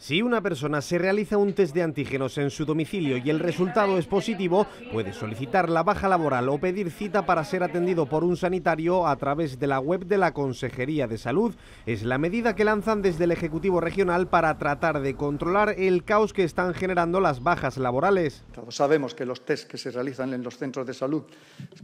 Si una persona se realiza un test de antígenos en su domicilio y el resultado es positivo, puede solicitar la baja laboral o pedir cita para ser atendido por un sanitario a través de la web de la Consejería de Salud. Es la medida que lanzan desde el Ejecutivo Regional para tratar de controlar el caos que están generando las bajas laborales. sabemos que los test que se realizan en los centros de salud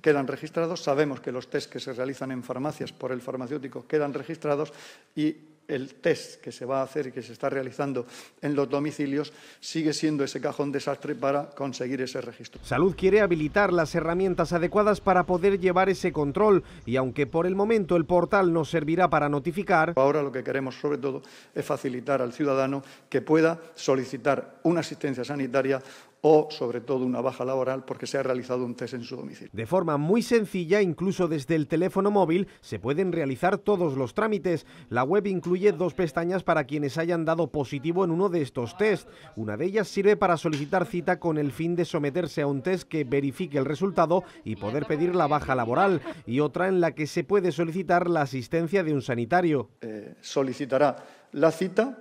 quedan registrados, sabemos que los test que se realizan en farmacias por el farmacéutico quedan registrados y el test que se va a hacer y que se está realizando en los domicilios sigue siendo ese cajón desastre para conseguir ese registro. Salud quiere habilitar las herramientas adecuadas para poder llevar ese control y aunque por el momento el portal no servirá para notificar... Ahora lo que queremos sobre todo es facilitar al ciudadano que pueda solicitar una asistencia sanitaria o, sobre todo, una baja laboral porque se ha realizado un test en su domicilio. De forma muy sencilla, incluso desde el teléfono móvil, se pueden realizar todos los trámites. La web incluye dos pestañas para quienes hayan dado positivo en uno de estos test. Una de ellas sirve para solicitar cita con el fin de someterse a un test que verifique el resultado y poder pedir la baja laboral, y otra en la que se puede solicitar la asistencia de un sanitario. Eh, solicitará la cita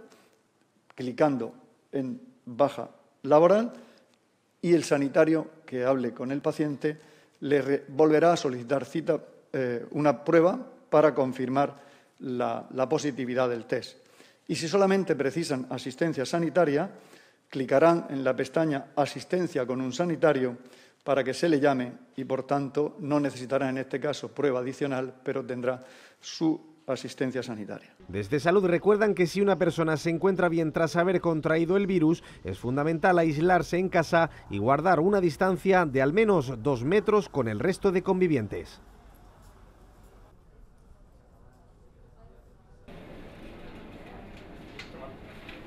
clicando en baja laboral y el sanitario que hable con el paciente le volverá a solicitar cita eh, una prueba para confirmar la, la positividad del test. Y si solamente precisan asistencia sanitaria, clicarán en la pestaña Asistencia con un sanitario para que se le llame y, por tanto, no necesitará en este caso prueba adicional, pero tendrá su asistencia sanitaria. Desde Salud recuerdan que si una persona se encuentra bien tras haber contraído el virus, es fundamental aislarse en casa y guardar una distancia de al menos dos metros con el resto de convivientes.